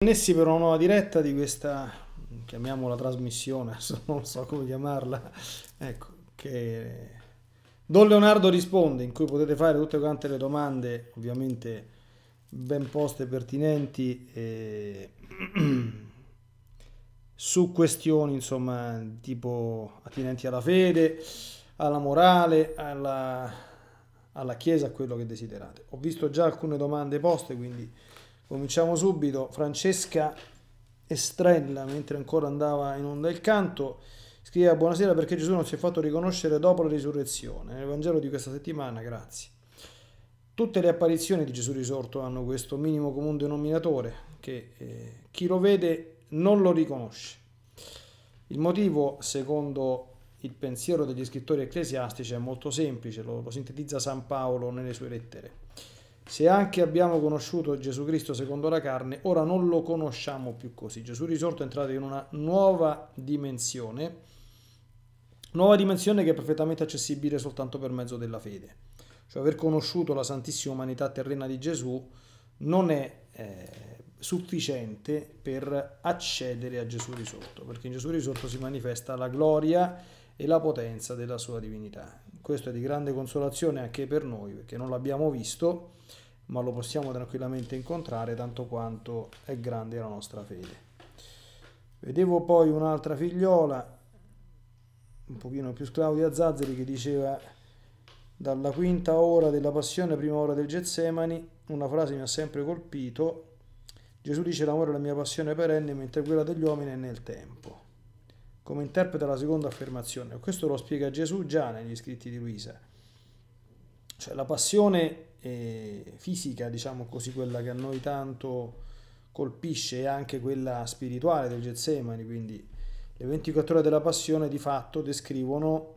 Connessi per una nuova diretta di questa, chiamiamola trasmissione, non so come chiamarla, ecco, che Don Leonardo risponde, in cui potete fare tutte quante le domande, ovviamente ben poste e pertinenti, su questioni, insomma, tipo attinenti alla fede, alla morale, alla, alla Chiesa, a quello che desiderate. Ho visto già alcune domande poste, quindi Cominciamo subito. Francesca Estrella, mentre ancora andava in onda il canto, scriveva buonasera perché Gesù non si è fatto riconoscere dopo la risurrezione. Nel Vangelo di questa settimana, grazie. Tutte le apparizioni di Gesù risorto hanno questo minimo comune denominatore che eh, chi lo vede non lo riconosce. Il motivo, secondo il pensiero degli scrittori ecclesiastici, è molto semplice, lo, lo sintetizza San Paolo nelle sue lettere. Se anche abbiamo conosciuto Gesù Cristo secondo la carne, ora non lo conosciamo più così. Gesù risorto è entrato in una nuova dimensione, nuova dimensione che è perfettamente accessibile soltanto per mezzo della fede. Cioè aver conosciuto la santissima umanità terrena di Gesù non è eh, sufficiente per accedere a Gesù risorto, perché in Gesù risorto si manifesta la gloria e la potenza della sua divinità. Questo è di grande consolazione anche per noi perché non l'abbiamo visto, ma lo possiamo tranquillamente incontrare tanto quanto è grande la nostra fede. Vedevo poi un'altra figliola, un pochino più Claudia Zazzeri, che diceva dalla quinta ora della passione, prima ora del Getsemani, una frase mi ha sempre colpito, Gesù dice l'amore è la mia passione perenne, mentre quella degli uomini è nel tempo come interpreta la seconda affermazione. Questo lo spiega Gesù già negli scritti di Luisa. Cioè la passione eh, fisica, diciamo così, quella che a noi tanto colpisce, e anche quella spirituale del Getsemani, quindi le 24 ore della passione di fatto descrivono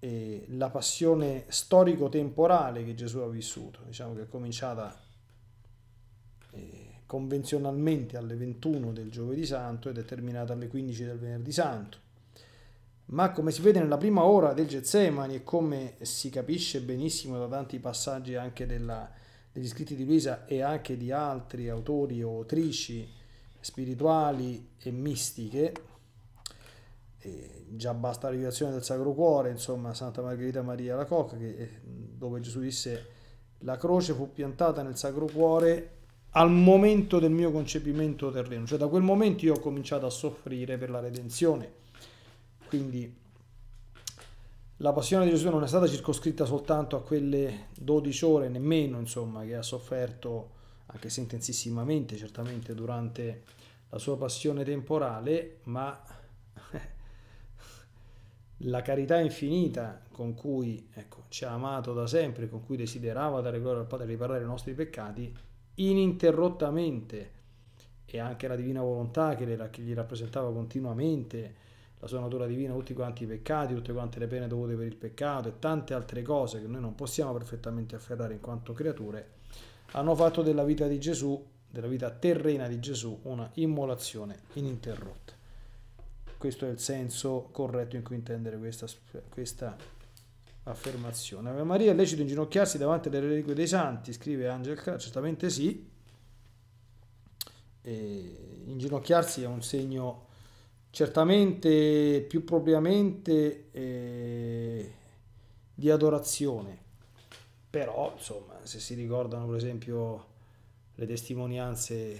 eh, la passione storico-temporale che Gesù ha vissuto, diciamo che è cominciata eh, convenzionalmente alle 21 del giovedì santo ed è terminata alle 15 del venerdì santo ma come si vede nella prima ora del Getsemani e come si capisce benissimo da tanti passaggi anche della, degli scritti di Luisa e anche di altri autori o autrici spirituali e mistiche, e eh, già basta la rivelazione del Sacro Cuore, insomma Santa Margherita Maria la Cocca, che, eh, dove Gesù disse la croce fu piantata nel Sacro Cuore al momento del mio concepimento terreno, cioè da quel momento io ho cominciato a soffrire per la redenzione quindi la passione di Gesù non è stata circoscritta soltanto a quelle 12 ore, nemmeno insomma, che ha sofferto, anche se intensissimamente, certamente durante la sua passione temporale, ma la carità infinita con cui ecco, ci ha amato da sempre, con cui desiderava dare gloria al Padre e riparare i nostri peccati, ininterrottamente, e anche la divina volontà che, che gli rappresentava continuamente, la sua natura divina, tutti quanti i peccati, tutte quante le pene dovute per il peccato e tante altre cose che noi non possiamo perfettamente afferrare in quanto creature, hanno fatto della vita di Gesù, della vita terrena di Gesù, una immolazione ininterrotta. Questo è il senso corretto in cui intendere questa, questa affermazione. Ave Maria è lecito inginocchiarsi davanti alle reliquie dei santi, scrive Angel Carr, certamente sì. E inginocchiarsi è un segno certamente più propriamente eh, di adorazione, però insomma se si ricordano per esempio le testimonianze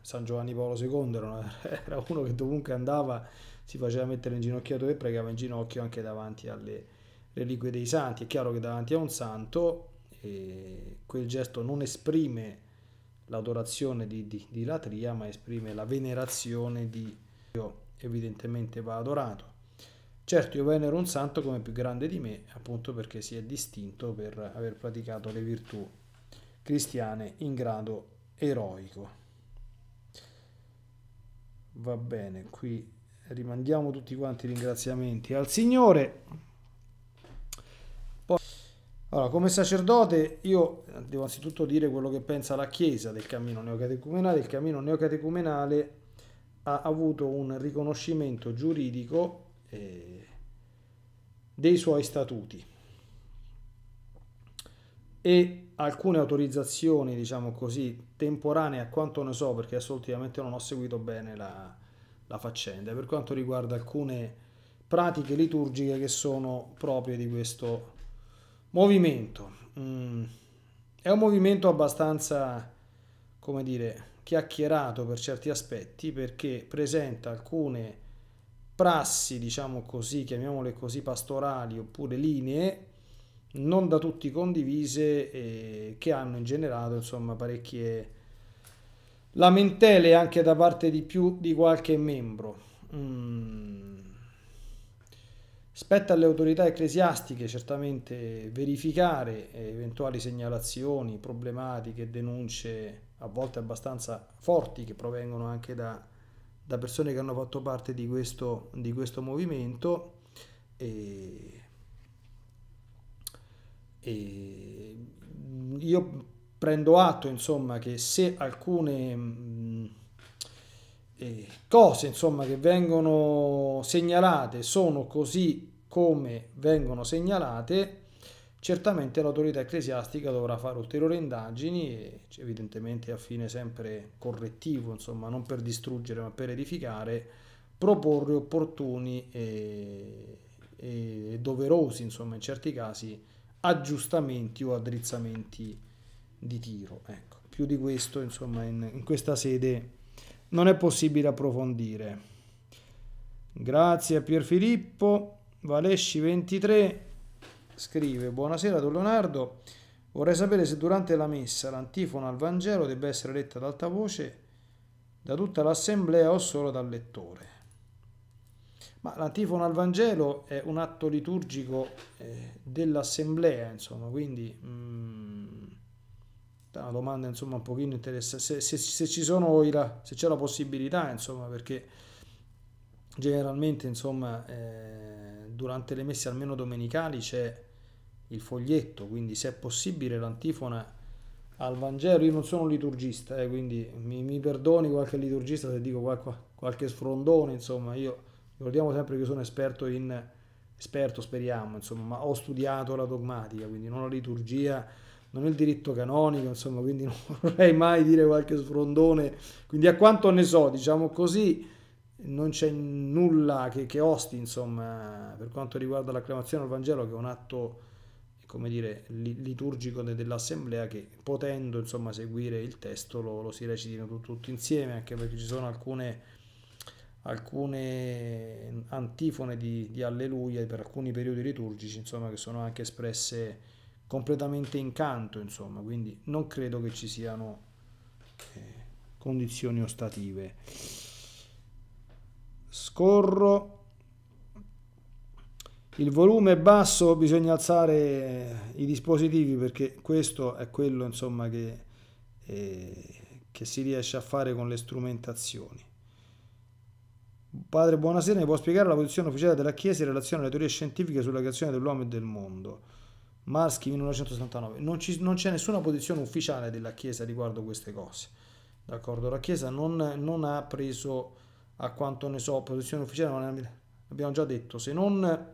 San Giovanni Paolo II era, uno che dovunque andava si faceva mettere in ginocchiato e pregava in ginocchio anche davanti alle reliquie dei santi, è chiaro che davanti a un santo eh, quel gesto non esprime l'adorazione di, di, di latria ma esprime la venerazione di Dio evidentemente va adorato. Certo, io venero un santo come più grande di me, appunto perché si è distinto per aver praticato le virtù cristiane in grado eroico. Va bene, qui rimandiamo tutti quanti i ringraziamenti al Signore. Poi, allora, come sacerdote io devo anzitutto dire quello che pensa la Chiesa del cammino neocatecumenale. Il cammino neocatecumenale ha avuto un riconoscimento giuridico eh, dei suoi statuti e alcune autorizzazioni, diciamo così, temporanee a quanto ne so, perché assolutamente non ho seguito bene la, la faccenda, per quanto riguarda alcune pratiche liturgiche che sono proprie di questo movimento. Mm. È un movimento abbastanza, come dire, chiacchierato per certi aspetti perché presenta alcune prassi, diciamo così, chiamiamole così, pastorali oppure linee non da tutti condivise eh, che hanno generato insomma parecchie lamentele anche da parte di più di qualche membro. Mm. Spetta alle autorità ecclesiastiche certamente verificare eh, eventuali segnalazioni, problematiche, denunce a volte abbastanza forti che provengono anche da, da persone che hanno fatto parte di questo, di questo movimento e, e io prendo atto insomma che se alcune mh, mm, eh, cose insomma che vengono segnalate sono così come vengono segnalate Certamente l'autorità ecclesiastica dovrà fare ulteriori indagini, evidentemente a fine sempre correttivo, insomma, non per distruggere ma per edificare, proporre opportuni e, e doverosi, insomma, in certi casi, aggiustamenti o addrizzamenti di tiro. Ecco, più di questo, insomma, in, in questa sede non è possibile approfondire. Grazie a Pierfilippo, Valesci 23 scrive Buonasera Don Leonardo, vorrei sapere se durante la messa l'antifona al Vangelo debba essere letta ad alta voce da tutta l'assemblea o solo dal lettore. Ma l'antifona al Vangelo è un atto liturgico eh, dell'assemblea, insomma, quindi è mm, una domanda insomma un pochino interessante, se, se, se ci sono la, se c'è la possibilità, insomma, perché generalmente insomma... Eh, durante le messe almeno domenicali c'è il foglietto, quindi se è possibile l'antifona al Vangelo, io non sono liturgista, eh, quindi mi, mi, perdoni qualche liturgista se dico qualche, qualche sfrondone, insomma, io ricordiamo sempre che sono esperto in, esperto speriamo, insomma, ma ho studiato la dogmatica, quindi non la liturgia, non il diritto canonico, insomma, quindi non vorrei mai dire qualche sfrondone, quindi a quanto ne so, diciamo così, non c'è nulla che, che osti, insomma, per quanto riguarda l'acclamazione al Vangelo, che è un atto, come dire, liturgico dell'assemblea, che potendo, insomma, seguire il testo lo, lo si recitino tutto, tutto, insieme, anche perché ci sono alcune, alcune antifone di, di, alleluia per alcuni periodi liturgici, insomma, che sono anche espresse completamente in canto, insomma, quindi non credo che ci siano eh, condizioni ostative scorro il volume è basso bisogna alzare i dispositivi perché questo è quello insomma che, eh, che si riesce a fare con le strumentazioni padre buonasera mi può spiegare la posizione ufficiale della chiesa in relazione alle teorie scientifiche sulla creazione dell'uomo e del mondo Marschi 1969 non, ci, non c'è nessuna posizione ufficiale della chiesa riguardo queste cose d'accordo la chiesa non, non ha preso a quanto ne so, posizione ufficiale non abbiamo già detto, se non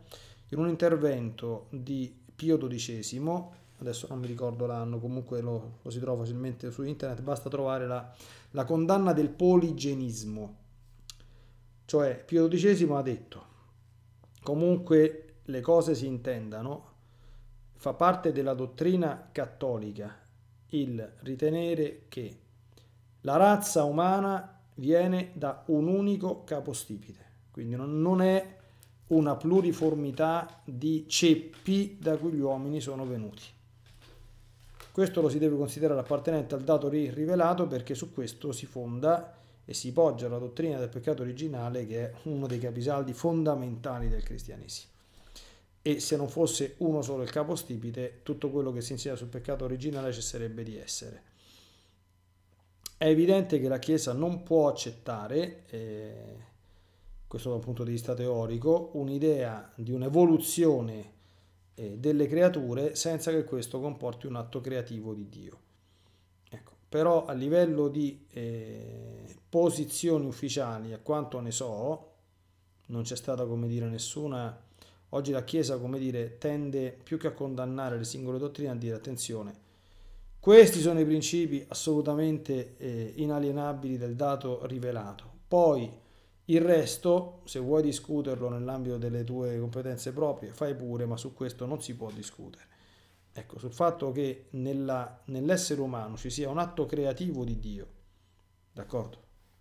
in un intervento di Pio XII, adesso non mi ricordo l'anno, comunque lo, lo si trova facilmente su internet, basta trovare la, la condanna del poligenismo. Cioè Pio XII ha detto, comunque le cose si intendano, fa parte della dottrina cattolica il ritenere che la razza umana viene da un unico capostipite, quindi non è una pluriformità di ceppi da cui gli uomini sono venuti. Questo lo si deve considerare appartenente al dato rivelato perché su questo si fonda e si poggia la dottrina del peccato originale che è uno dei capisaldi fondamentali del cristianesimo. E se non fosse uno solo il capostipite, tutto quello che si insegna sul peccato originale cesserebbe di essere. È evidente che la Chiesa non può accettare, eh, questo da un punto di vista teorico, un'idea di un'evoluzione eh, delle creature senza che questo comporti un atto creativo di Dio. Ecco, però a livello di eh, posizioni ufficiali, a quanto ne so, non c'è stata come dire nessuna... Oggi la Chiesa, come dire, tende più che a condannare le singole dottrine a dire attenzione, questi sono i principi assolutamente eh, inalienabili del dato rivelato. Poi il resto, se vuoi discuterlo nell'ambito delle tue competenze proprie, fai pure, ma su questo non si può discutere. Ecco, sul fatto che nella, nell'essere umano ci sia un atto creativo di Dio, d'accordo?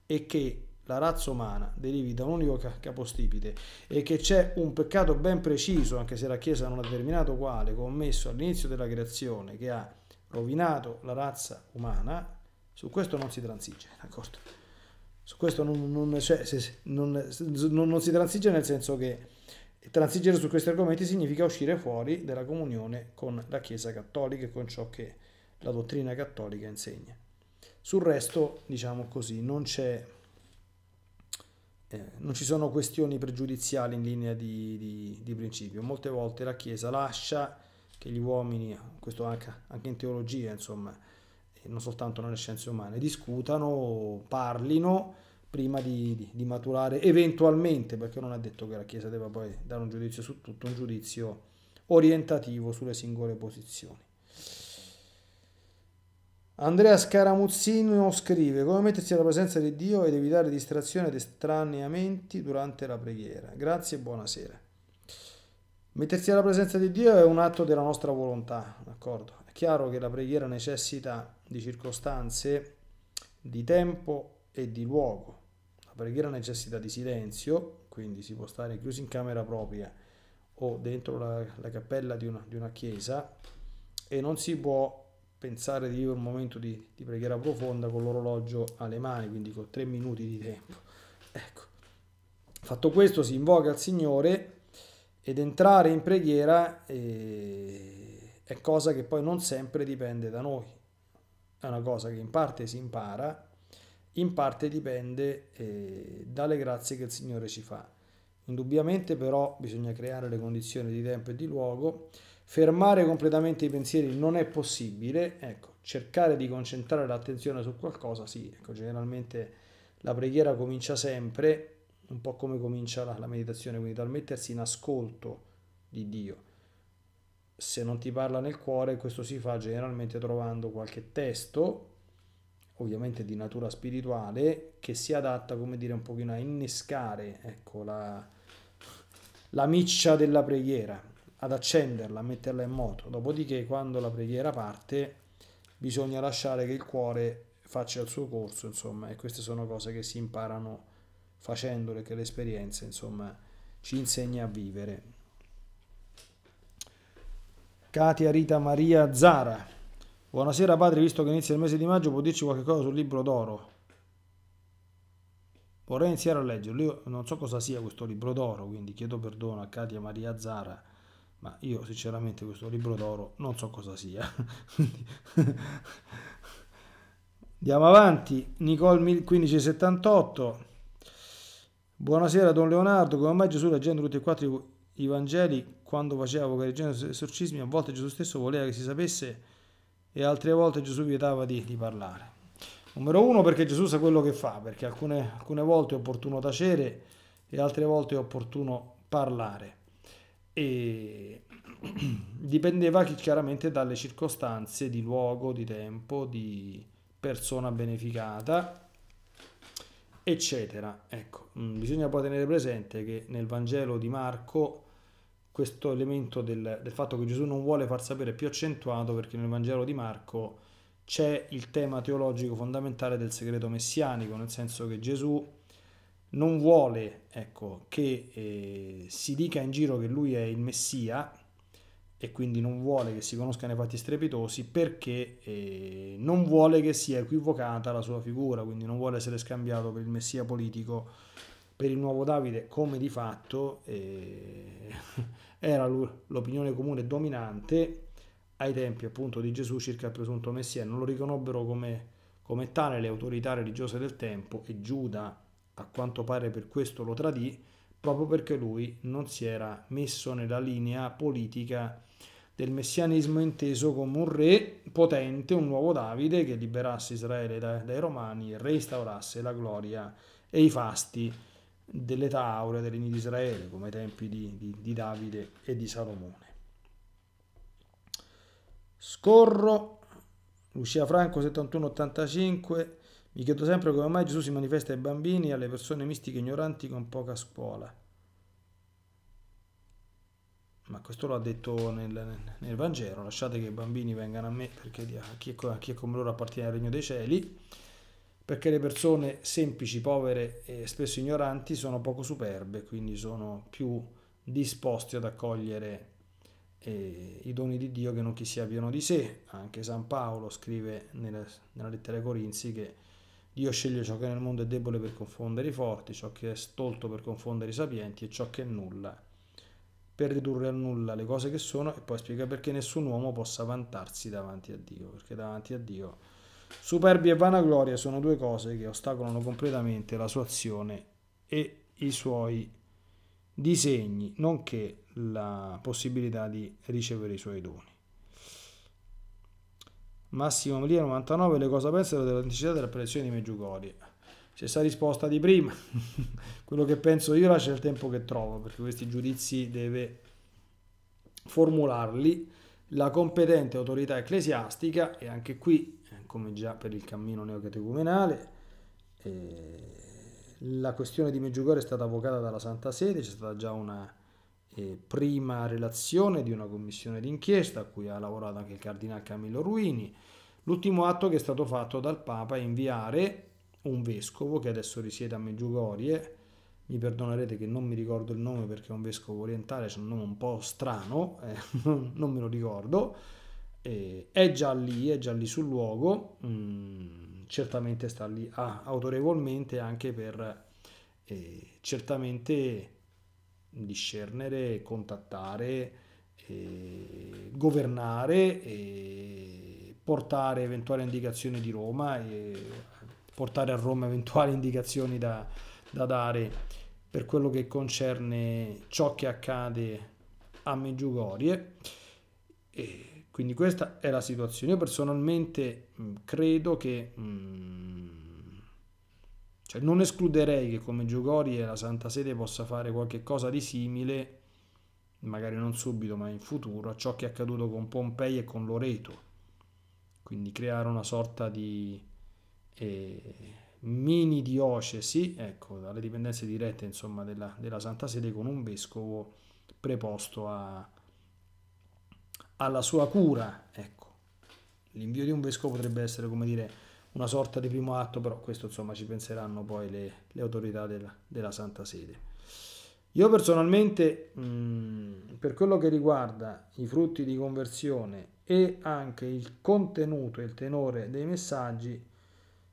E che la razza umana derivi da un unico capostipite e che c'è un peccato ben preciso, anche se la Chiesa non ha determinato quale, commesso all'inizio della creazione, che ha rovinato la razza umana, su questo non si transige, d'accordo? Su questo non, non, cioè, se, non, non, si transige nel senso che transigere su questi argomenti significa uscire fuori della comunione con la Chiesa cattolica e con ciò che la dottrina cattolica insegna. Sul resto, diciamo così, non c'è... Eh, non ci sono questioni pregiudiziali in linea di, di, di principio. Molte volte la Chiesa lascia che gli uomini, questo anche, anche in teologia, insomma, eh, non soltanto nelle scienze umane, discutano, parlino prima di, di, di, maturare eventualmente, perché non è detto che la Chiesa debba poi dare un giudizio su tutto, un giudizio orientativo sulle singole posizioni. Andrea Scaramuzzino scrive come mettersi alla presenza di Dio ed evitare distrazioni ed estraneamenti durante la preghiera. Grazie e buonasera. Mettersi alla presenza di Dio è un atto della nostra volontà, d'accordo? È chiaro che la preghiera necessita di circostanze, di tempo e di luogo. La preghiera necessita di silenzio, quindi si può stare chiusi in camera propria o dentro la, la cappella di una, di una, chiesa e non si può pensare di vivere un momento di, di preghiera profonda con l'orologio alle mani, quindi con tre minuti di tempo. Ecco. Fatto questo si invoca al Signore ed entrare in preghiera eh, è cosa che poi non sempre dipende da noi, è una cosa che in parte si impara, in parte dipende eh, dalle grazie che il Signore ci fa. Indubbiamente però bisogna creare le condizioni di tempo e di luogo, fermare completamente i pensieri non è possibile, ecco, cercare di concentrare l'attenzione su qualcosa, sì, ecco, generalmente la preghiera comincia sempre un po' come comincia la, la meditazione, quindi dal mettersi in ascolto di Dio. Se non ti parla nel cuore, questo si fa generalmente trovando qualche testo, ovviamente di natura spirituale, che si adatta, come dire, un pochino a innescare ecco, la, la miccia della preghiera, ad accenderla, a metterla in moto. Dopodiché, quando la preghiera parte, bisogna lasciare che il cuore faccia il suo corso, insomma, e queste sono cose che si imparano facendole che l'esperienza insomma ci insegna a vivere. Katia Rita Maria Zara, buonasera padre, visto che inizia il mese di maggio può dirci qualche cosa sul libro d'oro? Vorrei iniziare a leggerlo, io non so cosa sia questo libro d'oro, quindi chiedo perdono a Katia Maria Zara, ma io sinceramente questo libro d'oro non so cosa sia. Andiamo avanti, Nicole 1578. Buonasera Don Leonardo, come mai Gesù leggendo tutti e quattro i Vangeli quando faceva vocalizzare gli esorcismi a volte Gesù stesso voleva che si sapesse e altre volte Gesù vietava di, di parlare. Numero uno perché Gesù sa quello che fa, perché alcune, alcune volte è opportuno tacere e altre volte è opportuno parlare. E dipendeva chiaramente dalle circostanze di luogo, di tempo, di persona beneficata eccetera. Ecco, mm, bisogna poi tenere presente che nel Vangelo di Marco questo elemento del, del, fatto che Gesù non vuole far sapere è più accentuato perché nel Vangelo di Marco c'è il tema teologico fondamentale del segreto messianico, nel senso che Gesù non vuole ecco, che eh, si dica in giro che lui è il Messia, e quindi non vuole che si conoscano i fatti strepitosi perché eh, non vuole che sia equivocata la sua figura, quindi non vuole essere scambiato per il messia politico, per il nuovo Davide, come di fatto eh, era l'opinione comune dominante ai tempi appunto di Gesù circa il presunto messia. Non lo riconobbero come, come tale le autorità religiose del tempo e Giuda, a quanto pare per questo lo tradì, proprio perché lui non si era messo nella linea politica del messianismo inteso come un re potente, un nuovo Davide che liberasse Israele dai, dai romani e restaurasse la gloria e i fasti dell'età aurea dei regni di Israele, come ai tempi di, di, di Davide e di Salomone. Scorro, Lucia Franco 7185, mi chiedo sempre come mai Gesù si manifesta ai bambini e alle persone mistiche ignoranti con poca scuola ma questo lo ha detto nel, nel, Vangelo, lasciate che i bambini vengano a me perché a chi, è, a chi è come loro appartiene al regno dei cieli, perché le persone semplici, povere e spesso ignoranti sono poco superbe, quindi sono più disposti ad accogliere eh, i doni di Dio che non chi si avviano di sé. Anche San Paolo scrive nella, nella lettera ai Corinzi che Dio sceglie ciò che nel mondo è debole per confondere i forti, ciò che è stolto per confondere i sapienti e ciò che è nulla per ridurre a nulla le cose che sono e poi spiega perché nessun uomo possa vantarsi davanti a Dio, perché davanti a Dio superbia e vanagloria sono due cose che ostacolano completamente la sua azione e i suoi disegni, nonché la possibilità di ricevere i suoi doni. Massimo Melia 99 le cose pensano dell'anticità della prelezione di Meggiugorie stessa risposta di prima. Quello che penso io lascia il tempo che trovo, perché questi giudizi deve formularli la competente autorità ecclesiastica e anche qui, eh, come già per il cammino neocatecumenale, eh, la questione di Meggiugorje è stata avvocata dalla Santa Sede, c'è stata già una eh, prima relazione di una commissione d'inchiesta a cui ha lavorato anche il cardinale Camillo Ruini. L'ultimo atto che è stato fatto dal Papa è inviare un vescovo che adesso risiede a Meggiugorie, mi perdonerete che non mi ricordo il nome perché è un vescovo orientale, c'è un nome un po' strano, eh, non me lo ricordo, eh, è già lì, è già lì sul luogo, mm, certamente sta lì ah, autorevolmente anche per eh, certamente discernere, contattare, eh, governare e portare eventuali indicazioni di Roma e portare a Roma eventuali indicazioni da, da dare per quello che concerne ciò che accade a Meggiugorie. E quindi questa è la situazione. Io personalmente mm, credo che... Mm, cioè non escluderei che come Meggiugorie la Santa Sede possa fare qualcosa di simile, magari non subito ma in futuro, a ciò che è accaduto con Pompei e con Loreto. Quindi creare una sorta di mini diocesi, ecco, dalle dipendenze dirette insomma, della, della, Santa Sede con un vescovo preposto a, alla sua cura. Ecco. L'invio di un vescovo potrebbe essere come dire una sorta di primo atto, però questo insomma ci penseranno poi le, le autorità del, della Santa Sede. Io personalmente, mm, per quello che riguarda i frutti di conversione e anche il contenuto e il tenore dei messaggi,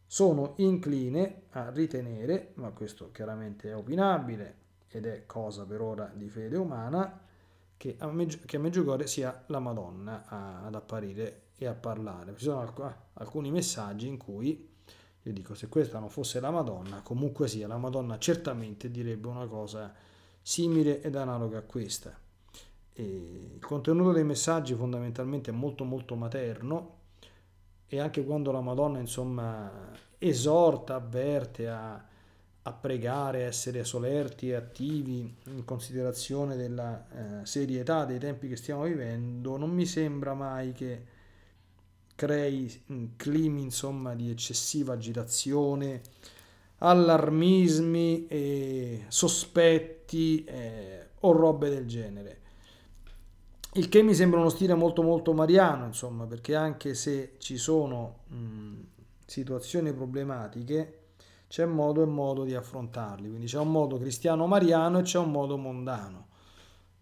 sono incline a ritenere, ma questo chiaramente è opinabile ed è cosa per ora di fede umana, che a, Meggi- che a Meggiugorje sia la Madonna a- ad apparire e a parlare. Ci sono alc- alcuni messaggi in cui io dico se questa non fosse la Madonna, comunque sia, la Madonna certamente direbbe una cosa simile ed analoga a questa. E il contenuto dei messaggi fondamentalmente è molto molto materno, e anche quando la Madonna insomma esorta, avverte a, a pregare, a essere solerti e attivi in considerazione della eh, serietà dei tempi che stiamo vivendo, non mi sembra mai che crei mm, climi insomma di eccessiva agitazione, allarmismi, e sospetti eh, o robe del genere il che mi sembra uno stile molto molto mariano, insomma, perché anche se ci sono mh, situazioni problematiche, c'è modo e modo di affrontarli. Quindi c'è un modo cristiano-mariano e c'è un modo mondano.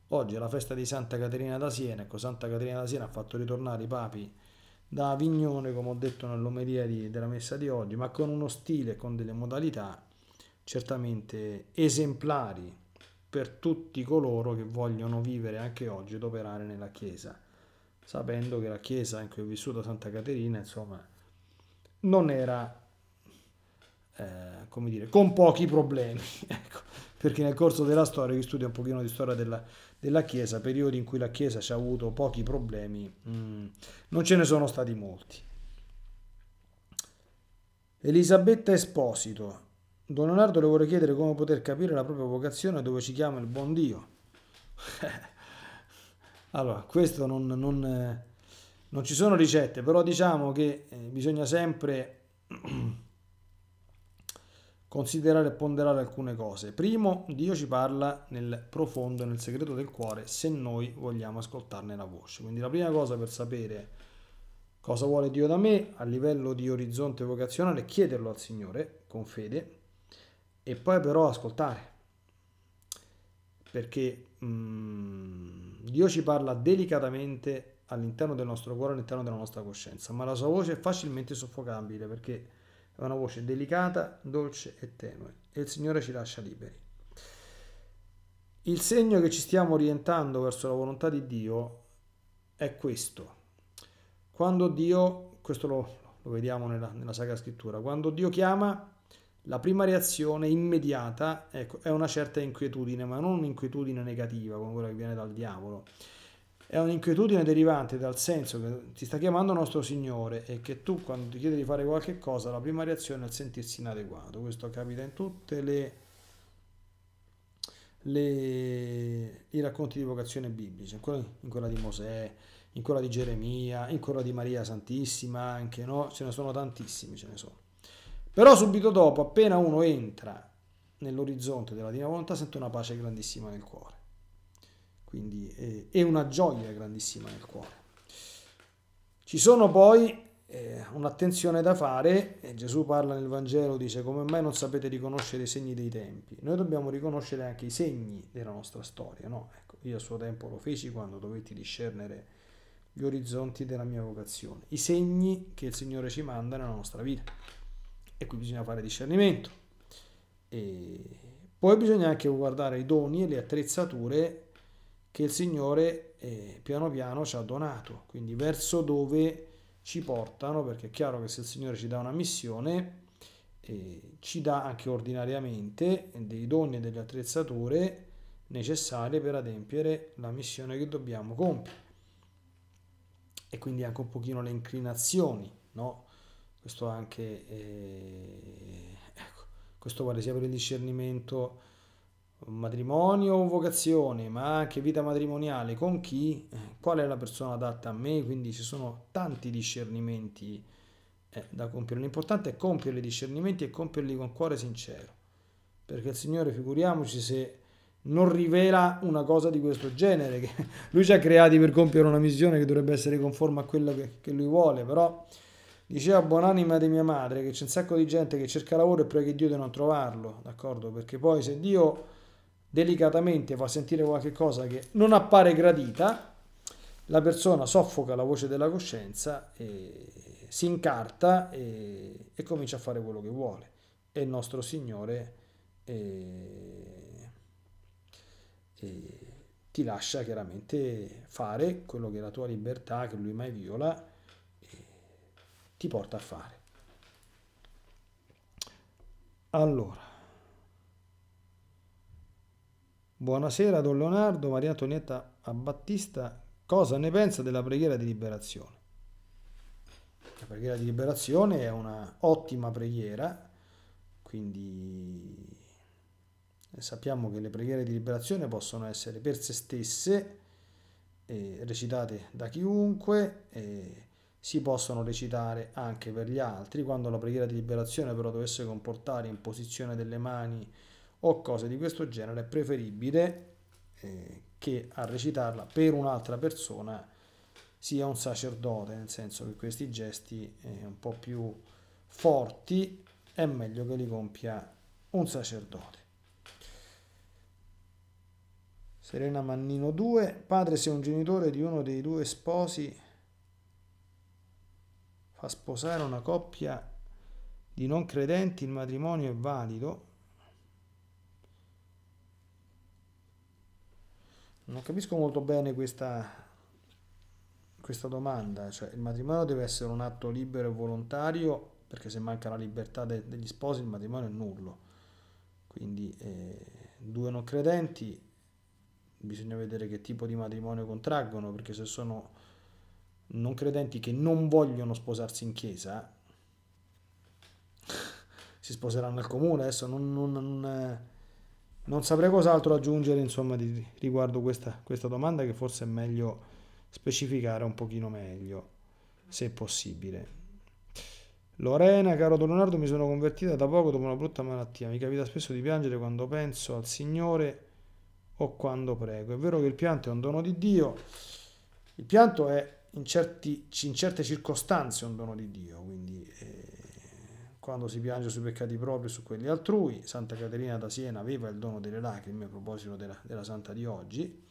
Oggi è la festa di Santa Caterina da Siena, ecco, Santa Caterina da Siena ha fatto ritornare i papi da Avignone, come ho detto nell'omelia della messa di oggi, ma con uno stile, e con delle modalità certamente esemplari per tutti coloro che vogliono vivere anche oggi ed operare nella Chiesa, sapendo che la Chiesa in cui ho vissuto Santa Caterina, insomma, non era, eh, come dire, con pochi problemi, ecco, perché nel corso della storia, chi studia un pochino di storia della, della Chiesa, periodi in cui la Chiesa ci ha avuto pochi problemi, mh, mm, non ce ne sono stati molti. Elisabetta Esposito, Don Leonardo le vuole chiedere come poter capire la propria vocazione dove ci chiama il buon Dio. allora, questo non, non, non, ci sono ricette, però diciamo che eh, bisogna sempre considerare e ponderare alcune cose. Primo, Dio ci parla nel profondo, nel segreto del cuore, se noi vogliamo ascoltarne la voce. Quindi la prima cosa per sapere cosa vuole Dio da me a livello di orizzonte vocazionale è chiederlo al Signore con fede e poi però ascoltare, perché mh, mm, Dio ci parla delicatamente all'interno del nostro cuore, all'interno della nostra coscienza, ma la sua voce è facilmente soffocabile perché è una voce delicata, dolce e tenue e il Signore ci lascia liberi. Il segno che ci stiamo orientando verso la volontà di Dio è questo. Quando Dio, questo lo, lo vediamo nella, nella Sacra Scrittura, quando Dio chiama la prima reazione immediata ecco, è una certa inquietudine, ma non un'inquietudine negativa come quella che viene dal diavolo. È un'inquietudine derivante dal senso che ti sta chiamando nostro Signore e che tu quando ti chiedi di fare qualche cosa, la prima reazione è il sentirsi inadeguato. Questo capita in tutti i racconti di vocazione biblici, in quella, in quella di Mosè, in quella di Geremia, in quella di Maria Santissima, anche no? Ce ne sono tantissimi, ce ne sono. Però subito dopo, appena uno entra nell'orizzonte della divina volontà, sente una pace grandissima nel cuore. Quindi eh, è una gioia grandissima nel cuore. Ci sono poi eh, un'attenzione da fare, e Gesù parla nel Vangelo, dice come mai non sapete riconoscere i segni dei tempi? Noi dobbiamo riconoscere anche i segni della nostra storia, no? ecco, io a suo tempo lo feci quando dovetti discernere gli orizzonti della mia vocazione, i segni che il Signore ci manda nella nostra vita e qui bisogna fare discernimento. E poi bisogna anche guardare i doni e le attrezzature che il Signore eh, piano piano ci ha donato, quindi verso dove ci portano, perché è chiaro che se il Signore ci dà una missione, eh, ci dà anche ordinariamente dei doni e delle attrezzature necessarie per adempiere la missione che dobbiamo compiere. E quindi anche un pochino le inclinazioni, no? questo anche eh, ecco, questo vale sia per il discernimento matrimonio o vocazione ma anche vita matrimoniale con chi eh, qual è la persona adatta a me quindi ci sono tanti discernimenti eh, da compiere l'importante è compiere i discernimenti e compierli con cuore sincero perché il Signore figuriamoci se non rivela una cosa di questo genere che lui ci ha creati per compiere una missione che dovrebbe essere conforme a quella che, che lui vuole però Diceva buonanima di mia madre che c'è un sacco di gente che cerca lavoro e prega Dio di non trovarlo, d'accordo? Perché poi se Dio delicatamente fa sentire qualche cosa che non appare gradita, la persona soffoca la voce della coscienza e si incarta e, e comincia a fare quello che vuole. E il nostro Signore e, e ti lascia chiaramente fare quello che è la tua libertà, che lui mai viola ti porta a fare. Allora, buonasera Don Leonardo, Maria Antonietta Battista, cosa ne pensa della preghiera di liberazione? La preghiera di liberazione è una ottima preghiera, quindi eh, sappiamo che le preghiere di liberazione possono essere per se stesse, eh, recitate da chiunque, eh, si possono recitare anche per gli altri quando la preghiera di liberazione però dovesse comportare imposizione delle mani o cose di questo genere è preferibile eh, che a recitarla per un'altra persona sia un sacerdote nel senso che questi gesti eh, un po' più forti è meglio che li compia un sacerdote Serena Mannino 2 padre se un genitore di uno dei due sposi fa sposare una coppia di non credenti il matrimonio è valido. Non capisco molto bene questa, questa domanda, cioè il matrimonio deve essere un atto libero e volontario perché se manca la libertà de, degli sposi il matrimonio è nullo. Quindi eh, due non credenti bisogna vedere che tipo di matrimonio contraggono perché se sono non credenti che non vogliono sposarsi in chiesa si sposeranno al comune adesso non, non, non, eh, non saprei cos'altro aggiungere insomma di, riguardo questa, questa domanda che forse è meglio specificare un pochino meglio se possibile Lorena, caro Don Leonardo, mi sono convertita da poco dopo una brutta malattia. Mi capita spesso di piangere quando penso al Signore o quando prego. È vero che il pianto è un dono di Dio. Il pianto è in, certi, in, certe circostanze è un dono di Dio, quindi eh, quando si piange sui peccati propri e su quelli altrui, Santa Caterina da Siena aveva il dono delle lacrime, a proposito della, della santa di oggi,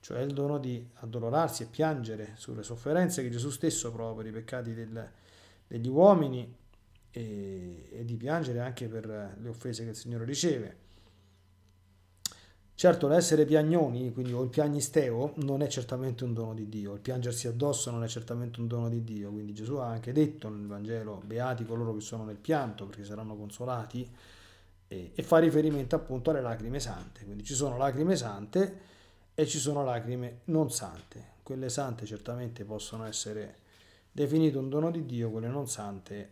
cioè il dono di addolorarsi e piangere sulle sofferenze che Gesù stesso prova per i peccati del, degli uomini e, e, di piangere anche per le offese che il Signore riceve. Certo, l'essere piagnoni, quindi o il piagnisteo, non è certamente un dono di Dio, il piangersi addosso non è certamente un dono di Dio, quindi Gesù ha anche detto nel Vangelo, beati coloro che sono nel pianto perché saranno consolati, e, e fa riferimento appunto alle lacrime sante, quindi ci sono lacrime sante e ci sono lacrime non sante, quelle sante certamente possono essere definite un dono di Dio, quelle non sante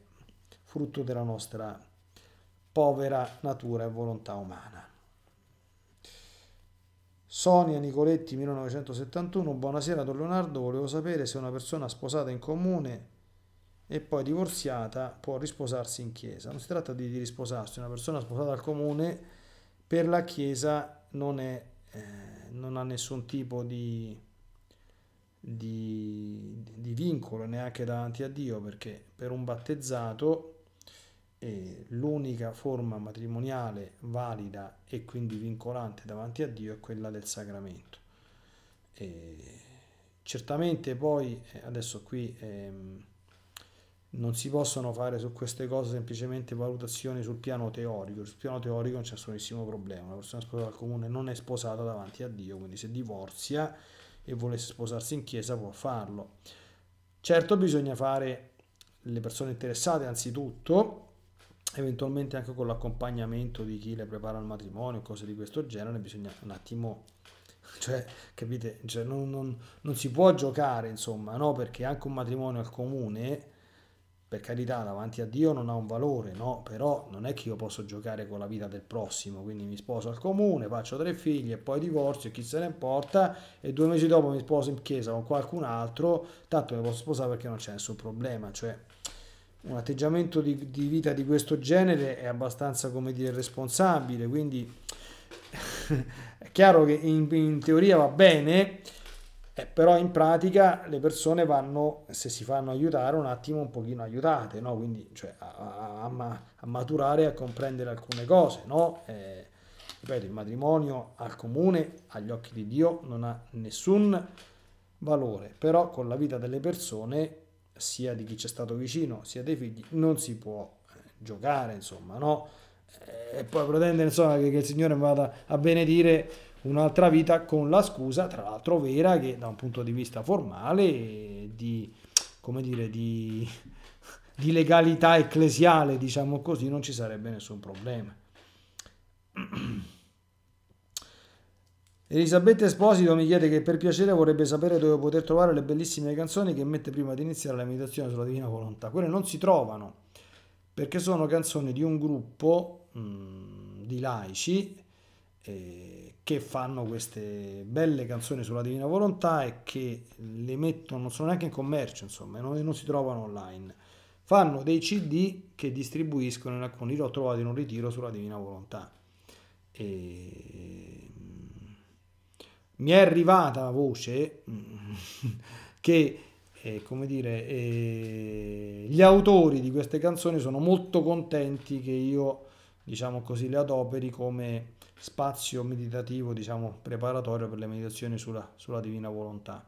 frutto della nostra povera natura e volontà umana. Sonia Nicoletti 1971, buonasera Don Leonardo, volevo sapere se una persona sposata in comune e poi divorziata può risposarsi in chiesa. Non si tratta di, risposarsi, una persona sposata al comune per la chiesa non, è, eh, non ha nessun tipo di... Di, di, vincolo neanche davanti a Dio perché per un battezzato l'unica forma matrimoniale valida e quindi vincolante davanti a Dio è quella del sacramento. E certamente poi, eh, adesso qui ehm, non si possono fare su queste cose semplicemente valutazioni sul piano teorico, sul piano teorico non c'è nessunissimo problema, una persona sposata al comune non è sposata davanti a Dio, quindi se divorzia e volesse sposarsi in chiesa può farlo. Certo bisogna fare le persone interessate anzitutto, eventualmente anche con l'accompagnamento di chi le prepara al matrimonio, cose di questo genere, bisogna un attimo, cioè, capite, cioè, non, non, non, si può giocare, insomma, no? Perché anche un matrimonio al comune, per carità, davanti a Dio non ha un valore, no? Però non è che io posso giocare con la vita del prossimo, quindi mi sposo al comune, faccio tre figli e poi divorzio, chi se ne importa, e due mesi dopo mi sposo in chiesa con qualcun altro, tanto mi posso sposare perché non c'è nessun problema, cioè un atteggiamento di, di, vita di questo genere è abbastanza, come dire, responsabile, quindi è chiaro che in, in teoria va bene, eh, però in pratica le persone vanno, se si fanno aiutare, un attimo un pochino aiutate, no? quindi cioè, a, a, a, maturare, a comprendere alcune cose. No? Eh, ripeto, il matrimonio al comune, agli occhi di Dio, non ha nessun valore, però con la vita delle persone sia di chi c'è stato vicino, sia dei figli, non si può eh, giocare, insomma, no? Eh, e poi pretendere, insomma, che, che il Signore vada a benedire un'altra vita con la scusa, tra l'altro vera, che da un punto di vista formale, di, come dire, di, di legalità ecclesiale, diciamo così, non ci sarebbe nessun problema. Elisabetta Esposito mi chiede che per piacere vorrebbe sapere dove poter trovare le bellissime canzoni che mette prima di iniziare la meditazione sulla Divina Volontà. Quelle non si trovano perché sono canzoni di un gruppo mh, mm, di laici eh, che fanno queste belle canzoni sulla Divina Volontà e che le mettono, non sono neanche in commercio, insomma, non, non si trovano online. Fanno dei CD che distribuiscono in alcuni, l'ho trovato in un ritiro sulla Divina Volontà. E mi è arrivata la voce che eh, come dire, eh, gli autori di queste canzoni sono molto contenti che io diciamo così, le adoperi come spazio meditativo, diciamo, preparatorio per le meditazioni sulla, sulla divina volontà.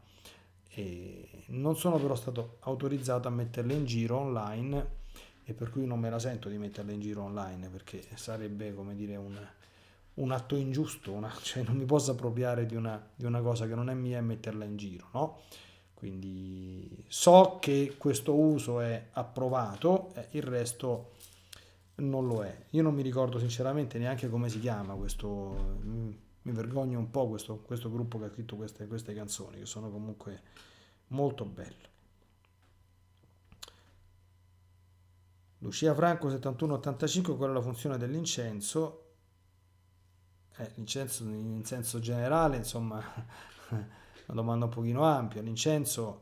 E non sono però stato autorizzato a metterle in giro online e per cui non me la sento di metterle in giro online perché sarebbe, come dire, un, un atto ingiusto, una, cioè non mi posso appropriare di una, di una, cosa che non è mia e metterla in giro, no? Quindi so che questo uso è approvato, eh, il resto non lo è. Io non mi ricordo sinceramente neanche come si chiama questo, mi vergogno un po' questo, questo gruppo che ha scritto queste, queste canzoni, che sono comunque molto belle. Lucia Franco 7185, qual è la funzione dell'incenso? Eh, l'incenso in senso generale, insomma, una domanda un pochino ampia. L'incenso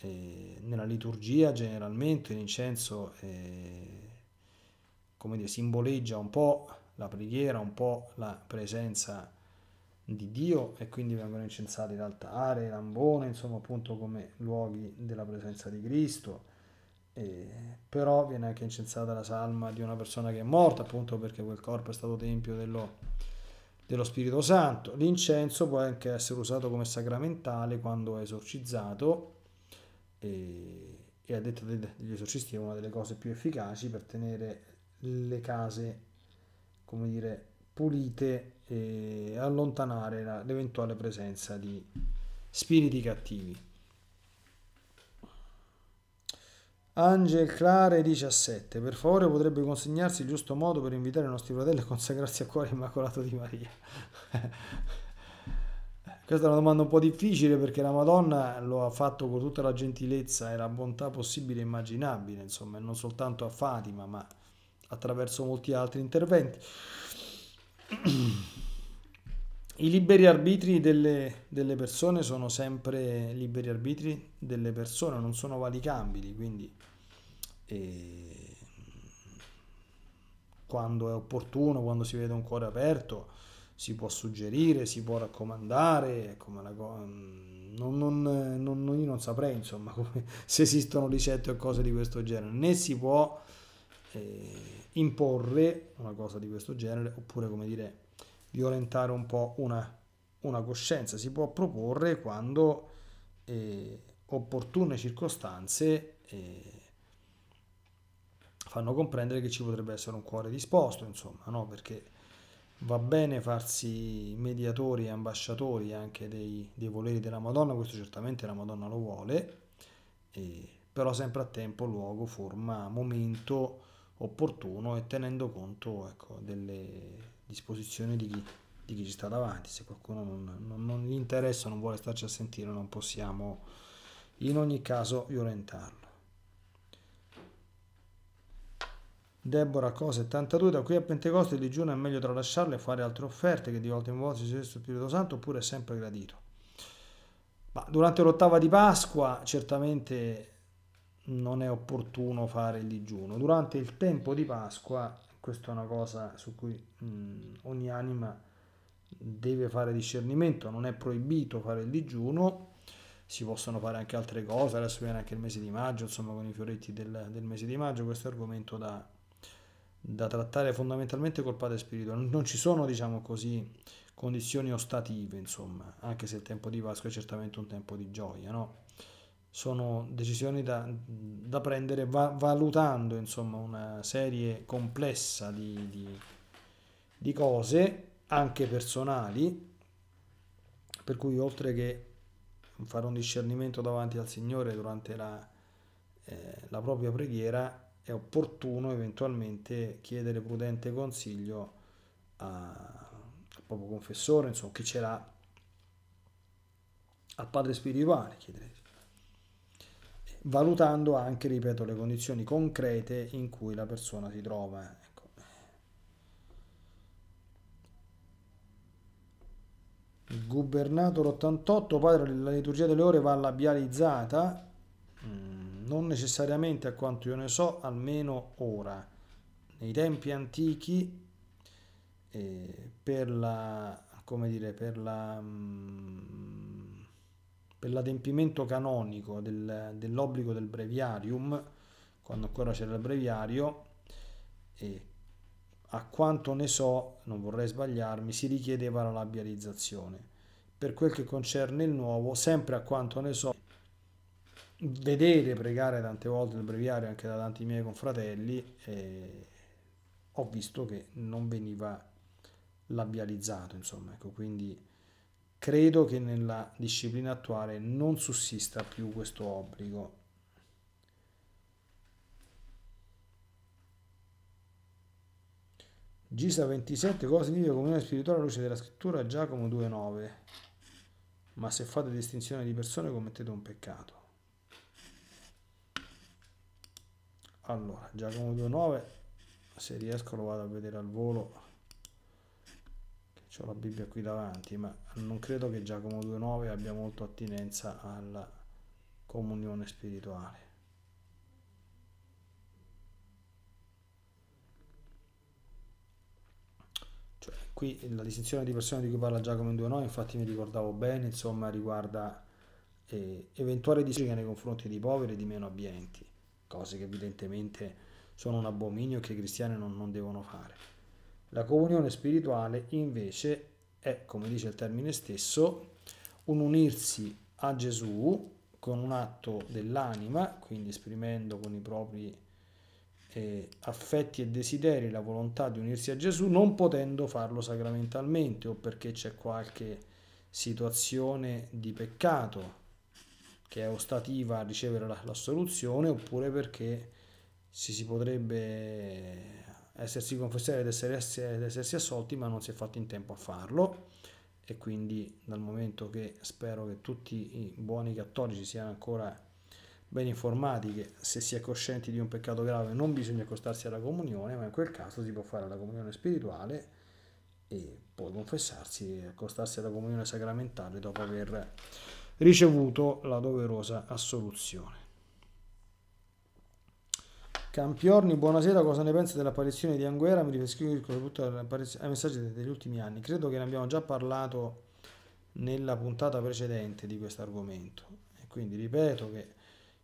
eh, nella liturgia generalmente, l'incenso eh, come dire, simboleggia un po' la preghiera, un po' la presenza di Dio e quindi vengono incensati l'altare, l'ambone, insomma appunto come luoghi della presenza di Cristo. Eh, però viene anche incensata la salma di una persona che è morta appunto perché quel corpo è stato tempio dello, dello Spirito Santo. L'incenso può anche essere usato come sacramentale quando è esorcizzato e, e a detta degli esorcisti è una delle cose più efficaci per tenere le case, come dire, pulite e allontanare l'eventuale presenza di spiriti cattivi. Angel Clare 17. Per favore potrebbe consegnarsi il giusto modo per invitare i nostri fratelli a consacrarsi al cuore immacolato di Maria. Questa è una domanda un po' difficile perché la Madonna lo ha fatto con tutta la gentilezza e la bontà possibile e immaginabile, insomma, non soltanto a Fatima, ma attraverso molti altri interventi. I liberi arbitri delle, delle, persone sono sempre liberi arbitri delle persone, non sono valicabili, quindi eh, quando è opportuno, quando si vede un cuore aperto, si può suggerire, si può raccomandare, non, non, non, io non saprei insomma come, se esistono ricette o cose di questo genere, né si può eh, imporre una cosa di questo genere, oppure come dire violentare un po' una, una coscienza, si può proporre quando eh, opportune circostanze eh, fanno comprendere che ci potrebbe essere un cuore disposto, insomma, no? perché va bene farsi mediatori e ambasciatori anche dei, dei voleri della Madonna, questo certamente la Madonna lo vuole, eh, però sempre a tempo, luogo, forma, momento opportuno e tenendo conto ecco, delle disposizione di chi, di chi ci sta davanti. Se qualcuno non, non, non gli interessa, non vuole starci a sentire, non possiamo in ogni caso violentarlo. Deborah Cosa 72 da qui a Pentecoste il digiuno è meglio tralasciarlo e fare altre offerte che di volta in volta si sia Spirito Santo oppure è sempre gradito. Ma durante l'ottava di Pasqua certamente non è opportuno fare il digiuno. Durante il tempo di Pasqua questa è una cosa su cui mh, ogni anima deve fare discernimento, non è proibito fare il digiuno, si possono fare anche altre cose, adesso viene anche il mese di maggio, insomma con i fioretti del, del mese di maggio, questo è argomento da, da trattare fondamentalmente col padre spirituale, non ci sono diciamo così condizioni ostative, insomma, anche se il tempo di Pasqua è certamente un tempo di gioia, no? sono decisioni da, da prendere va, valutando insomma, una serie complessa di, di, di cose, anche personali, per cui oltre che fare un discernimento davanti al Signore durante la, eh, la, propria preghiera, è opportuno eventualmente chiedere prudente consiglio al proprio confessore, insomma, chi ce l'ha, al padre spirituale, chiedere valutando anche, ripeto, le condizioni concrete in cui la persona si trova. Ecco. Il Gubernator 88, padre, la liturgia delle ore va labializzata, mm, non necessariamente a quanto io ne so, almeno ora. Nei tempi antichi, eh, per la, come dire, per la... Mh, mm, per l'adempimento canonico del, dell'obbligo del breviarium, quando ancora c'era il breviario, e a quanto ne so, non vorrei sbagliarmi, si richiedeva la labializzazione. Per quel che concerne il nuovo, sempre a quanto ne so, vedere pregare tante volte il breviario anche da tanti miei confratelli, eh, ho visto che non veniva labializzato, insomma, ecco, quindi Credo che nella disciplina attuale non sussista più questo obbligo. Gisa 27, cosa significa comunione spirituale alla luce della scrittura? Giacomo 2,9. Ma se fate distinzione di persone commettete un peccato. Allora, Giacomo 2,9, se riesco lo vado a vedere al volo ho la Bibbia qui davanti, ma non credo che Giacomo 2.9 abbia molto attinenza alla comunione spirituale. Cioè, qui la distinzione di persone di cui parla Giacomo 2.9, infatti mi ricordavo bene, insomma, riguarda eh, eventuali disegni nei confronti di poveri e di meno abbienti, cose che evidentemente sono un abominio che i cristiani non, non devono fare. La comunione spirituale invece è, come dice il termine stesso, un unirsi a Gesù con un atto dell'anima, quindi esprimendo con i propri eh, affetti e desideri la volontà di unirsi a Gesù, non potendo farlo sacramentalmente o perché c'è qualche situazione di peccato che è ostativa a ricevere l'assoluzione, oppure perché si, si potrebbe essersi confessati ed essersi, essersi assolti, ma non si è fatto in tempo a farlo e quindi dal momento che spero che tutti i buoni cattolici siano ancora ben informati che se si è coscienti di un peccato grave non bisogna accostarsi alla comunione, ma in quel caso si può fare la comunione spirituale e poi confessarsi e accostarsi alla comunione sacramentale dopo aver ricevuto la doverosa assoluzione. Campiorni, buonasera, cosa ne pensi dell'apparizione di Anguera? Mi riferisco soprattutto ai messaggi degli ultimi anni. Credo che ne abbiamo già parlato nella puntata precedente di questo argomento. E quindi ripeto che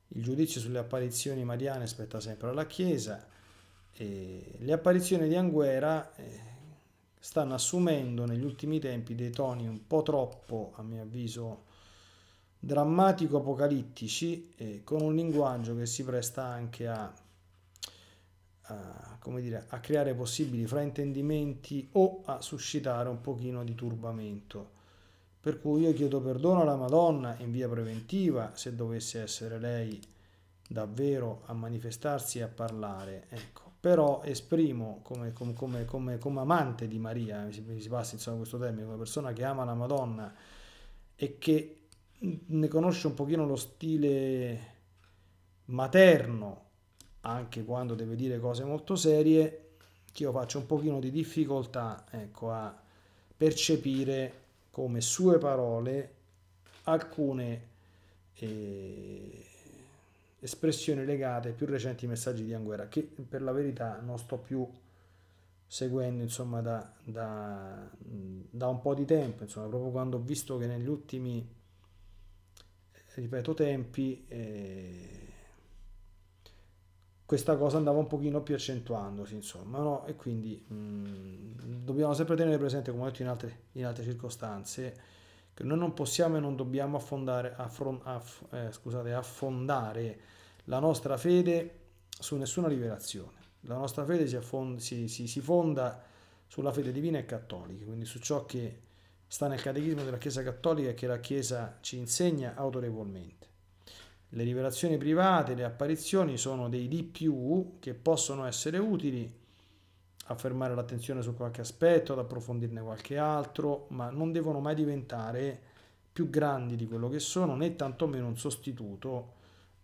il giudizio sulle apparizioni mariane spetta sempre alla Chiesa. E le apparizioni di Anguera eh, stanno assumendo negli ultimi tempi dei toni un po' troppo, a mio avviso, drammatico-apocalittici, con un linguaggio che si presta anche a a, come dire, a creare possibili fraintendimenti o a suscitare un pochino di turbamento. Per cui io chiedo perdono alla Madonna in via preventiva se dovesse essere lei davvero a manifestarsi e a parlare. Ecco. Però esprimo come, come, come, come amante di Maria, mi si, mi si passa insomma questo termine, come persona che ama la Madonna e che ne conosce un pochino lo stile materno anche quando deve dire cose molto serie, che io faccio un pochino di difficoltà ecco, a percepire come sue parole alcune eh, espressioni legate ai più recenti messaggi di Anguera, che per la verità non sto più seguendo insomma da, da, da un po' di tempo, insomma, proprio quando ho visto che negli ultimi, ripeto, tempi... Eh, questa cosa andava un pochino più accentuandosi, insomma, no? E quindi mh, mm, dobbiamo sempre tenere presente, come ho detto in altre, in altre circostanze, che noi non possiamo e non dobbiamo affondare, affron, aff, eh, scusate, affondare la nostra fede su nessuna rivelazione. La nostra fede si, affonda, si, si, si fonda sulla fede divina e cattolica, quindi su ciò che sta nel catechismo della Chiesa cattolica e che la Chiesa ci insegna autorevolmente. Le rivelazioni private, le apparizioni sono dei di più che possono essere utili a fermare l'attenzione su qualche aspetto, ad approfondirne qualche altro, ma non devono mai diventare più grandi di quello che sono, né tantomeno un sostituto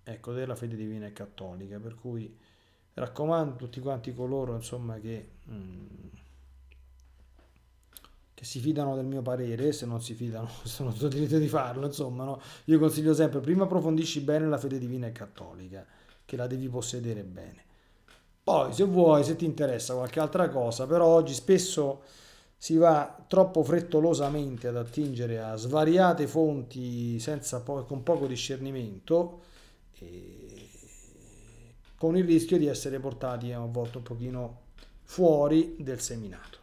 ecco, della fede divina e cattolica. Per cui raccomando a tutti quanti coloro insomma, che... Mm, che si fidano del mio parere, se non si fidano sono tutto diritto di farlo, insomma, no? io consiglio sempre, prima approfondisci bene la fede divina e cattolica, che la devi possedere bene. Poi, se vuoi, se ti interessa qualche altra cosa, però oggi spesso si va troppo frettolosamente ad attingere a svariate fonti senza po- con poco discernimento, e con il rischio di essere portati a volte un pochino fuori del seminato.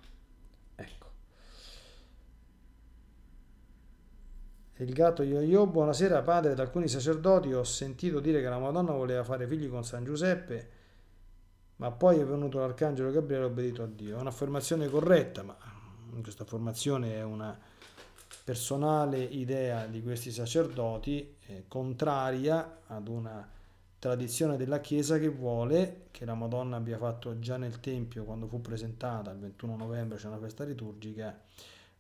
Il gatto yo-yo, oh, buonasera padre, da alcuni sacerdoti ho sentito dire che la Madonna voleva fare figli con San Giuseppe, ma poi è venuto l'arcangelo Gabriele e ha obbedito a Dio. È un'affermazione corretta, ma questa affermazione è una personale idea di questi sacerdoti, eh, contraria ad una tradizione della Chiesa che vuole che la Madonna abbia fatto già nel Tempio, quando fu presentata il 21 novembre, c'è una festa liturgica,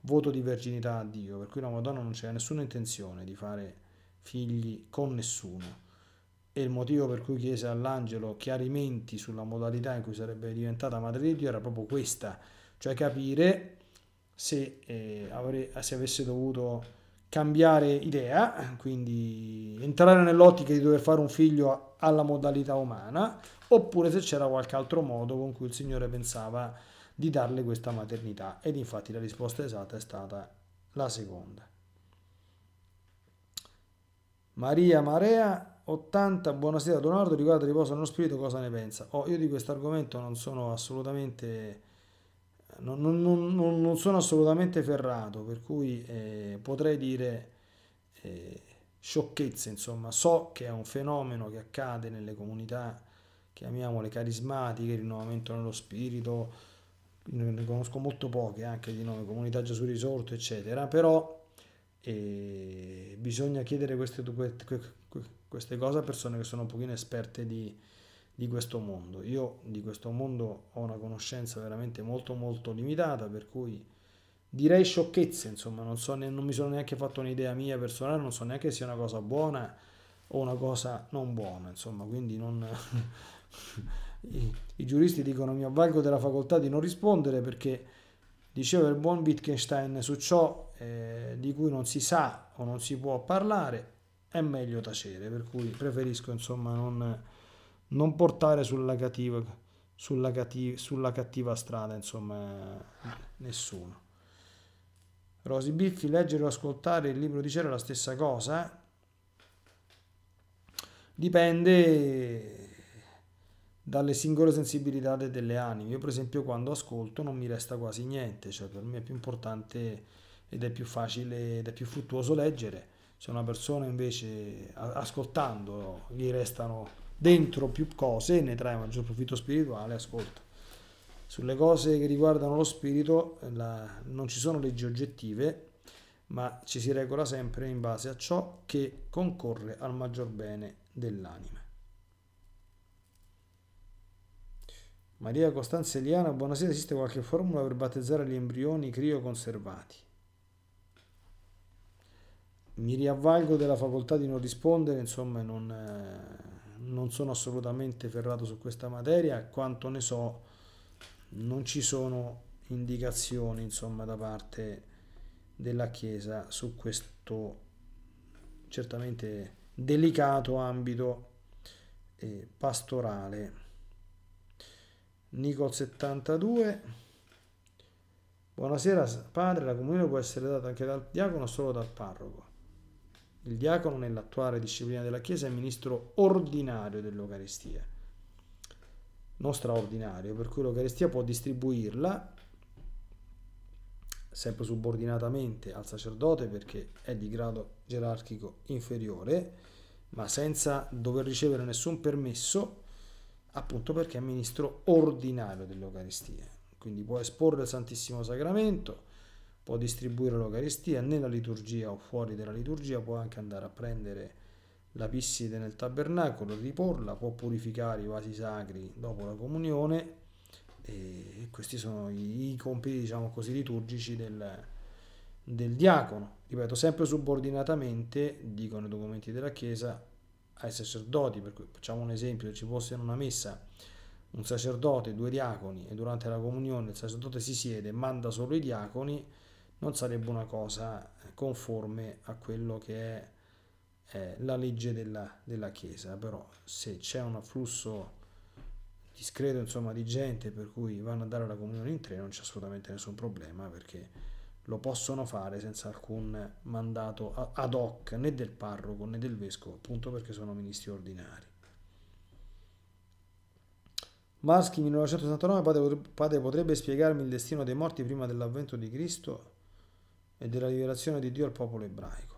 voto di verginità a Dio, per cui la Madonna non c'era nessuna intenzione di fare figli con nessuno. E il motivo per cui chiese all'angelo chiarimenti sulla modalità in cui sarebbe diventata madre di Dio era proprio questa, cioè capire se, eh, avre, se avesse dovuto cambiare idea, quindi entrare nell'ottica di dover fare un figlio alla modalità umana, oppure se c'era qualche altro modo con cui il Signore pensava di darle questa maternità ed infatti la risposta esatta è stata la seconda. Maria Marea 80, buonasera Leonardo, riguardo il riposo nello spirito cosa ne pensa? Oh, io di questo argomento non sono assolutamente... Non, non, non, non, sono assolutamente ferrato, per cui eh, potrei dire eh, sciocchezze, insomma, so che è un fenomeno che accade nelle comunità, chiamiamole carismatiche, rinnovamento nello spirito, ne conosco molto poche anche di nome, comunità Gesù Risorto, eccetera, però eh, bisogna chiedere queste, queste, cose a persone che sono un pochino esperte di, di questo mondo. Io di questo mondo ho una conoscenza veramente molto molto limitata, per cui direi sciocchezze, insomma, non, so, non mi sono neanche fatto un'idea mia personale, non so neanche se sia una cosa buona o una cosa non buona, insomma, quindi non... i, i giuristi dicono mi avvalgo della facoltà di non rispondere perché diceva il buon Wittgenstein su ciò eh, di cui non si sa o non si può parlare è meglio tacere, per cui preferisco insomma non, non portare sulla cattiva, sulla, cattiva, sulla cattiva strada insomma nessuno. Rosy Biffi, leggere o ascoltare il libro di Cera è la stessa cosa? Dipende dalle singole sensibilità delle anime. Io per esempio quando ascolto non mi resta quasi niente, cioè per me è più importante ed è più facile ed è più fruttuoso leggere. Se una persona invece ascoltando gli restano dentro più cose e ne trae maggior profitto spirituale, ascolta. Sulle cose che riguardano lo spirito la, non ci sono leggi oggettive, ma ci si regola sempre in base a ciò che concorre al maggior bene dell'anima. Maria Costanza Eliana, buonasera, esiste qualche formula per battezzare gli embrioni crioconservati? Mi riavvalgo della facoltà di non rispondere, insomma non, eh, non sono assolutamente ferrato su questa materia, quanto ne so non ci sono indicazioni insomma da parte della Chiesa su questo certamente delicato ambito eh, pastorale. Nicol 72. Buonasera padre, la comunione può essere data anche dal diacono o solo dal parroco. Il diacono nell'attuale disciplina della Chiesa è ministro ordinario dell'Eucaristia, non straordinario, per cui l'Eucaristia può distribuirla sempre subordinatamente al sacerdote perché è di grado gerarchico inferiore, ma senza dover ricevere nessun permesso appunto perché è ministro ordinario dell'Eucaristia, quindi può esporre il Santissimo Sacramento, può distribuire l'Eucaristia nella liturgia o fuori dalla liturgia, può anche andare a prendere la pisside nel tabernacolo, riporla, può purificare i vasi sacri dopo la comunione e questi sono i compiti, diciamo così, liturgici del, del diacono. Ripeto, sempre subordinatamente, dicono i documenti della Chiesa, ai sacerdoti, per cui facciamo un esempio, ci fosse in una messa un sacerdote, due diaconi e durante la comunione il sacerdote si siede e manda solo i diaconi, non sarebbe una cosa conforme a quello che è eh, la legge della, della Chiesa, però se c'è un afflusso discreto insomma, di gente per cui vanno a dare la comunione in tre non c'è assolutamente nessun problema perché lo possono fare senza alcun mandato ad hoc né del parroco né del vescovo, appunto perché sono ministri ordinari. Maschi 1969, padre, padre potrebbe spiegarmi il destino dei morti prima dell'avvento di Cristo e della rivelazione di Dio al popolo ebraico.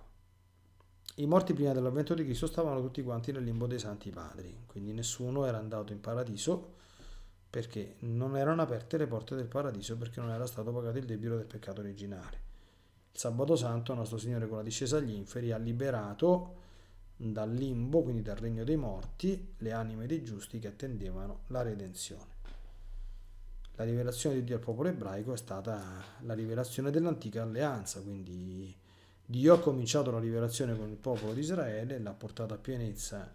I morti prima dell'avvento di Cristo stavano tutti quanti nel limbo dei santi padri, quindi nessuno era andato in paradiso, perché non erano aperte le porte del paradiso perché non era stato pagato il debito del peccato originale. Il sabato santo nostro Signore con la discesa agli inferi ha liberato dal limbo, quindi dal regno dei morti, le anime dei giusti che attendevano la redenzione. La rivelazione di Dio al popolo ebraico è stata la rivelazione dell'antica alleanza, quindi Dio ha cominciato la rivelazione con il popolo di Israele, l'ha portata a pienezza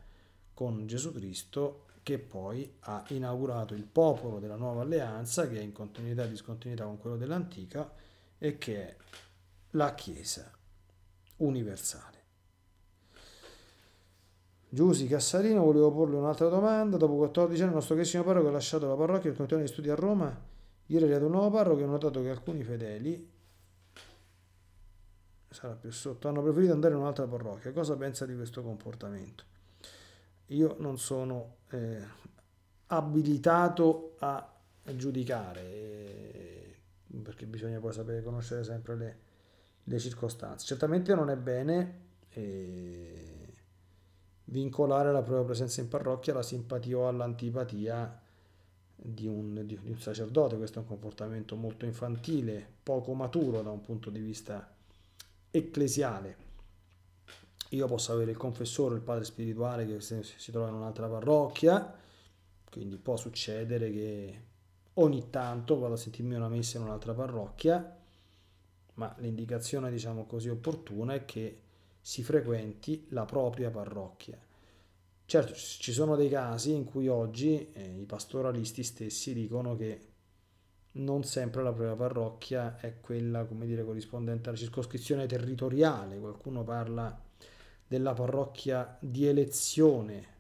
con Gesù Cristo che poi ha inaugurato il popolo della nuova alleanza che è in continuità e discontinuità con quello dell'antica e che è la Chiesa universale. Giusi Cassarino, volevo porle un'altra domanda. Dopo 14 anni il nostro carissimo parroco ha lasciato la parrocchia e il continuo di studi a Roma. Ieri è arrivato un nuovo parroco e ho notato che alcuni fedeli, sarà più sotto, hanno preferito andare in un'altra parrocchia. Cosa pensa di questo comportamento? io non sono eh, abilitato a giudicare, eh, perché bisogna poi sapere conoscere sempre le, le circostanze. Certamente non è bene eh, vincolare la propria presenza in parrocchia alla simpatia o all'antipatia di un, di, di un sacerdote, questo è un comportamento molto infantile, poco maturo da un punto di vista ecclesiale io posso avere il confessore, il padre spirituale che si trova in un'altra parrocchia, quindi può succedere che ogni tanto vado a sentirmi una messa in un'altra parrocchia, ma l'indicazione diciamo così opportuna è che si frequenti la propria parrocchia. Certo, ci sono dei casi in cui oggi eh, i pastoralisti stessi dicono che non sempre la propria parrocchia è quella, come dire, corrispondente alla circoscrizione territoriale. Qualcuno parla della parrocchia di elezione,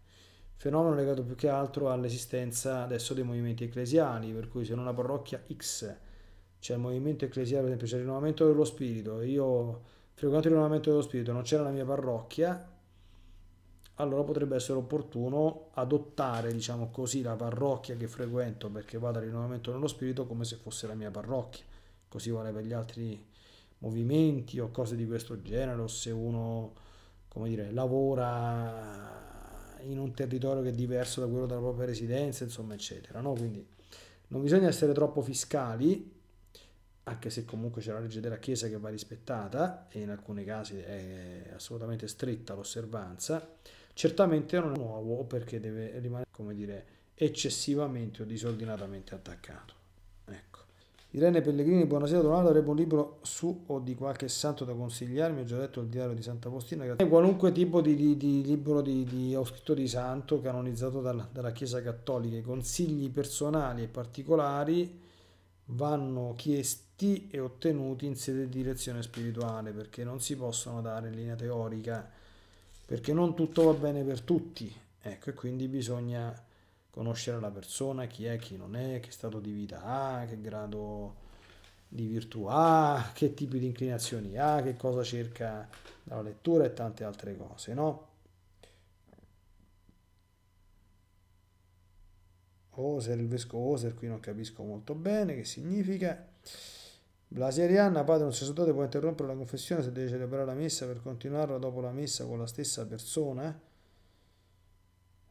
fenomeno legato più che altro all'esistenza adesso dei movimenti ecclesiali, per cui se in una parrocchia X c'è cioè il movimento ecclesiale, per esempio c'è il rinnovamento dello spirito, io frequento il rinnovamento dello spirito, non c'era la mia parrocchia, allora potrebbe essere opportuno adottare, diciamo così, la parrocchia che frequento perché vado al rinnovamento dello spirito come se fosse la mia parrocchia. Così vale per gli altri movimenti o cose di questo genere, o se uno come dire, lavora in un territorio che è diverso da quello della propria residenza, insomma, eccetera. No? Quindi non bisogna essere troppo fiscali, anche se comunque c'è la legge della Chiesa che va rispettata e in alcuni casi è assolutamente stretta l'osservanza, certamente non è nuovo perché deve rimanere, come dire, eccessivamente o disordinatamente attaccato. Irene Pellegrini, buonasera Donato, avrebbe un libro su o di qualche santo da consigliarmi, ho già detto il diario di Santa Faustina, eh, qualunque tipo di, di, di libro di, di, ho scritto di santo canonizzato dalla, dalla Chiesa Cattolica, i consigli personali e particolari vanno chiesti e ottenuti in sede di direzione spirituale perché non si possono dare in linea teorica, perché non tutto va bene per tutti, ecco, e quindi bisogna conoscere la persona, chi è, chi non è, che stato di vita ha, che grado di virtù ha, che tipi di inclinazioni ha, che cosa cerca dalla lettura e tante altre cose, no? Oser, il vescovo Oser, qui non capisco molto bene che significa. Blaserianna, padre, un sacerdote può interrompere la confessione se deve celebrare la messa per continuarla dopo la messa con la stessa persona?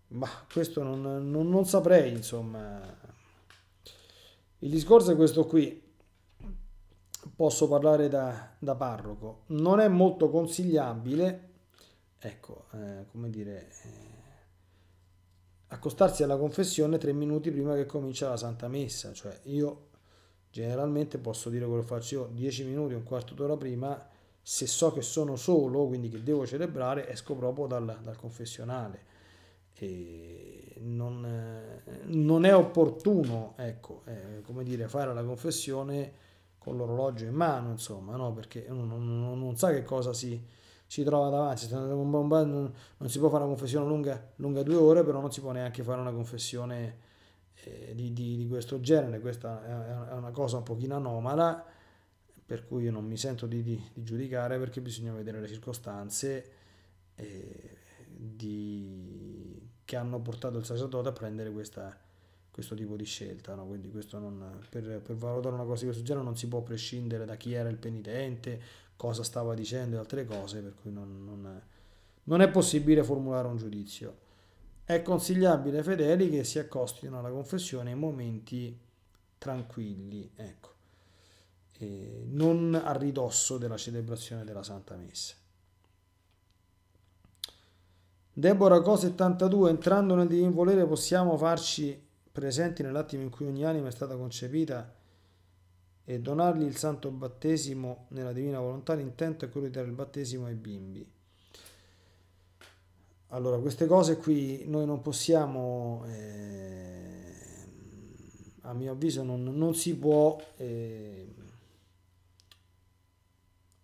Ma questo non, non, non saprei, insomma. Il discorso è questo qui. Posso parlare da, da parroco. Non è molto consigliabile, ecco, eh, come dire, eh, accostarsi alla confessione tre minuti prima che comincia la Santa Messa. Cioè, io generalmente posso dire quello che faccio io dieci minuti, un quarto d'ora prima, se so che sono solo, quindi che devo celebrare, esco proprio dal, dal confessionale non, non, è opportuno, ecco, eh, come dire, fare la confessione con l'orologio in mano, insomma, no? perché uno non, non, non sa che cosa si, si trova davanti, non, si può fare una confessione lunga, lunga, due ore, però non si può neanche fare una confessione eh, di, di, di, questo genere, questa è una cosa un pochino anomala, per cui io non mi sento di, di giudicare perché bisogna vedere le circostanze. Eh, di che hanno portato il sacerdote a prendere questa, questo tipo di scelta. No? Quindi non, per, per, valutare una cosa di questo genere non si può prescindere da chi era il penitente, cosa stava dicendo e altre cose, per cui non, non, è, non è possibile formulare un giudizio. È consigliabile ai fedeli che si accostino alla confessione in momenti tranquilli, ecco, non a ridosso della celebrazione della Santa Messa. Deborah Co72, entrando nel divin volere possiamo farci presenti nell'attimo in cui ogni anima è stata concepita e donargli il santo battesimo nella divina volontà, l'intento è quello di dare il battesimo ai bimbi. Allora, queste cose qui noi non possiamo, eh, a mio avviso, non, non si può eh,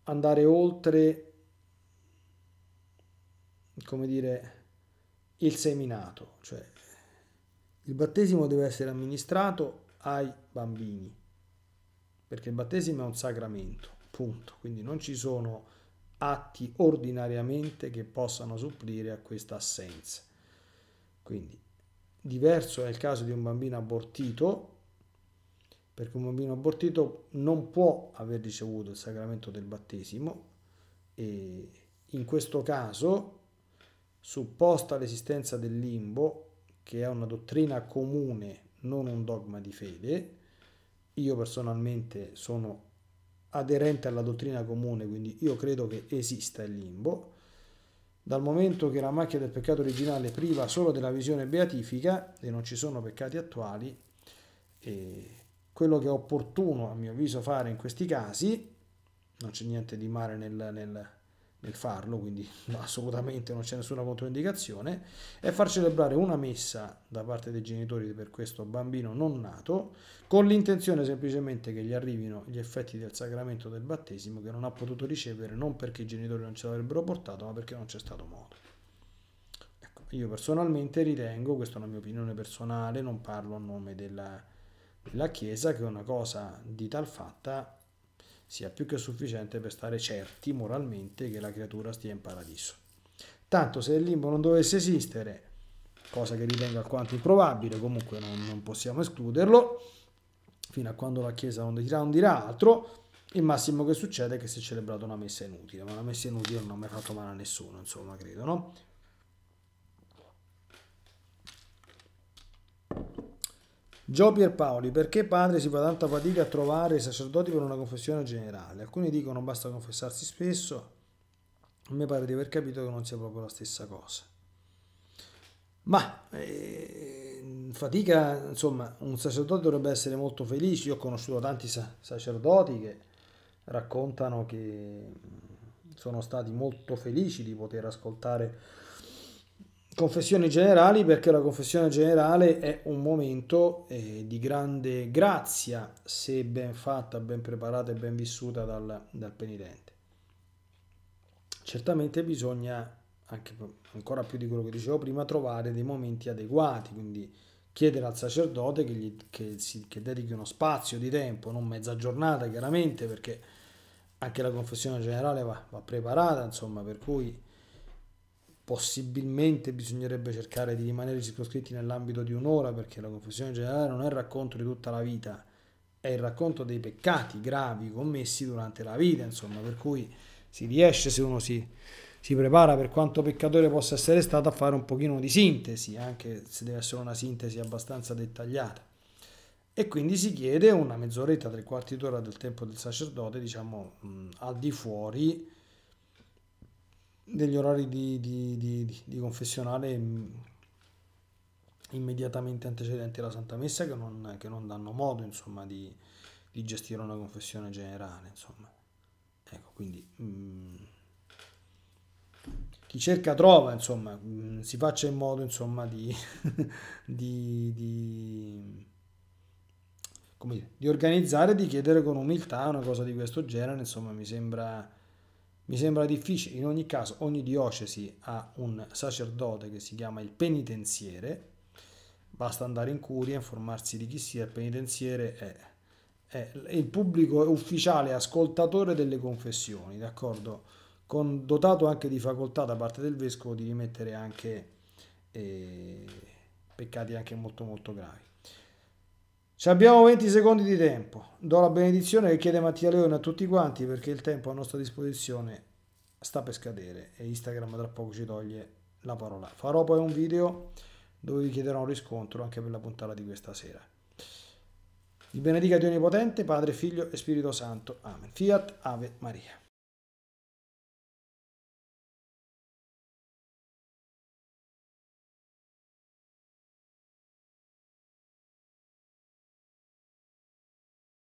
andare oltre come dire, il seminato, cioè il battesimo deve essere amministrato ai bambini, perché il battesimo è un sacramento, punto, quindi non ci sono atti ordinariamente che possano supplire a questa assenza. Quindi diverso è il caso di un bambino abortito, perché un bambino abortito non può aver ricevuto il sacramento del battesimo e in questo caso supposta l'esistenza del limbo, che è una dottrina comune, non un dogma di fede. Io personalmente sono aderente alla dottrina comune, quindi io credo che esista il limbo. Dal momento che la macchia del peccato originale priva solo della visione beatifica e non ci sono peccati attuali, quello che è opportuno a mio avviso fare in questi casi, non c'è niente di male nel, nel nel farlo, quindi assolutamente non c'è nessuna controindicazione, è far celebrare una messa da parte dei genitori per questo bambino non nato, con l'intenzione semplicemente che gli arrivino gli effetti del sacramento del battesimo che non ha potuto ricevere non perché i genitori non ce l'avrebbero portato, ma perché non c'è stato modo. Ecco, io personalmente ritengo, questa è una mia opinione personale, non parlo a nome della, della Chiesa, che una cosa di tal fatta sia più che sufficiente per stare certi moralmente che la creatura stia in paradiso. Tanto se il limbo non dovesse esistere, cosa che ritengo alquanto improbabile, comunque non, non possiamo escluderlo, fino a quando la Chiesa non dirà, non dirà altro, il massimo che succede è che si è celebrata una messa inutile, ma una messa inutile non ha mai fatto male a nessuno, insomma, credo, no? Gio Pierpaoli, perché padre si fa tanta fatica a trovare i sacerdoti per una confessione generale? Alcuni dicono basta confessarsi spesso, a me pare di aver capito che non sia proprio la stessa cosa. Ma eh, fatica, insomma, un sacerdote dovrebbe essere molto felice. Io ho conosciuto tanti sa sacerdoti che raccontano che mm, sono stati molto felici di poter ascoltare confessioni generali perché la confessione generale è un momento eh, di grande grazia se ben fatta, ben preparata e ben vissuta dal, dal penitente. Certamente bisogna, anche, ancora più di quello che dicevo prima, trovare dei momenti adeguati, quindi chiedere al sacerdote che, gli, che, si, che dedichi uno spazio di tempo, non mezza giornata chiaramente, perché anche la confessione generale va, va preparata, insomma, per cui possibilmente bisognerebbe cercare di rimanere circoscritti nell'ambito di un'ora perché la confessione generale non è il racconto di tutta la vita, è il racconto dei peccati gravi commessi durante la vita, insomma, per cui si riesce se uno si, si prepara per quanto peccatore possa essere stato a fare un pochino di sintesi, anche se deve essere una sintesi abbastanza dettagliata. E quindi si chiede una mezz'oretta, tre quarti d'ora del tempo del sacerdote, diciamo, mh, al di fuori degli orari di, di, di, di confessionale mm, immediatamente antecedenti alla Santa Messa che non, che non danno modo insomma, di, di, gestire una confessione generale. Insomma. Ecco, quindi mh, mm, chi cerca trova, insomma, mh, mm, si faccia in modo insomma, di, di, di, come dire, di organizzare, di chiedere con umiltà una cosa di questo genere, insomma, mi sembra mi sembra difficile, in ogni caso ogni diocesi ha un sacerdote che si chiama il penitenziere, basta andare in curia, informarsi di chi sia il penitenziere, è, è il pubblico ufficiale ascoltatore delle confessioni, d'accordo? Con, dotato anche di facoltà da parte del vescovo di rimettere anche eh, peccati anche molto molto gravi. Se abbiamo 20 secondi di tempo, do la benedizione che chiede Mattia Leone a tutti quanti perché il tempo a nostra disposizione sta per scadere e Instagram tra poco ci toglie la parola. Farò poi un video dove vi chiederò un riscontro anche per la puntata di questa sera. Vi benedica Dio Onnipotente, Padre, Figlio e Spirito Santo. Amen. Fiat Ave Maria.